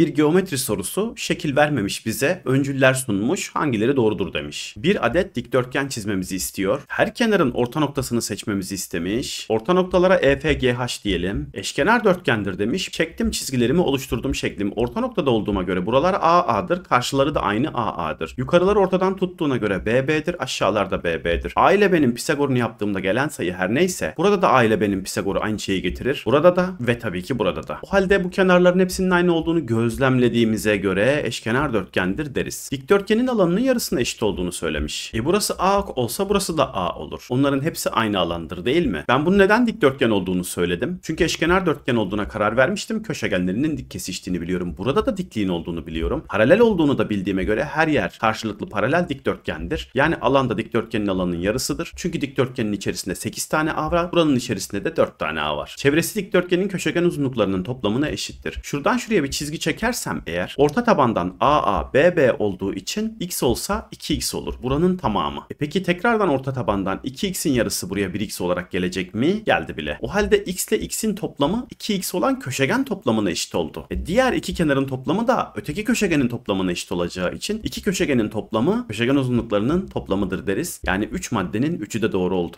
bir geometri sorusu şekil vermemiş bize, öncüller sunmuş, hangileri doğrudur demiş. Bir adet dikdörtgen çizmemizi istiyor. Her kenarın orta noktasını seçmemizi istemiş. Orta noktalara EFGH diyelim. Eşkenar dörtgendir demiş. Çektim çizgilerimi oluşturdum şeklim. Orta noktada olduğuma göre buralar AA'dır. Karşıları da aynı AA'dır. Yukarıları ortadan tuttuğuna göre BB'dir. Aşağılar da BB'dir. A ile benim Pisagor'unu yaptığımda gelen sayı her neyse. Burada da A ile benim Pisagor'u aynı şeyi getirir. Burada da ve tabii ki burada da. O halde bu kenarların hepsinin aynı olduğunu göz gözlemlediğimize göre eşkenar dörtgendir deriz. Dikdörtgenin alanının yarısına eşit olduğunu söylemiş. E burası A olsa burası da A olur. Onların hepsi aynı alandır değil mi? Ben bunu neden dikdörtgen olduğunu söyledim? Çünkü eşkenar dörtgen olduğuna karar vermiştim. Köşegenlerinin dik kesiştiğini biliyorum. Burada da dikliğin olduğunu biliyorum. Paralel olduğunu da bildiğime göre her yer karşılıklı paralel dikdörtgendir. Yani alanda dikdörtgenin alanının yarısıdır. Çünkü dikdörtgenin içerisinde 8 tane A var. Buranın içerisinde de 4 tane A var. Çevresi dikdörtgenin köşegen uzunluklarının toplamına eşittir. Şuradan şuraya bir çizgi çek çekersem eğer orta tabandan AA, BB olduğu için x olsa 2x olur. Buranın tamamı. E peki tekrardan orta tabandan 2x'in yarısı buraya 1x olarak gelecek mi? Geldi bile. O halde x ile x'in toplamı 2x olan köşegen toplamına eşit oldu. E diğer iki kenarın toplamı da öteki köşegenin toplamına eşit olacağı için iki köşegenin toplamı köşegen uzunluklarının toplamıdır deriz. Yani 3 maddenin 3'ü de doğru oldu.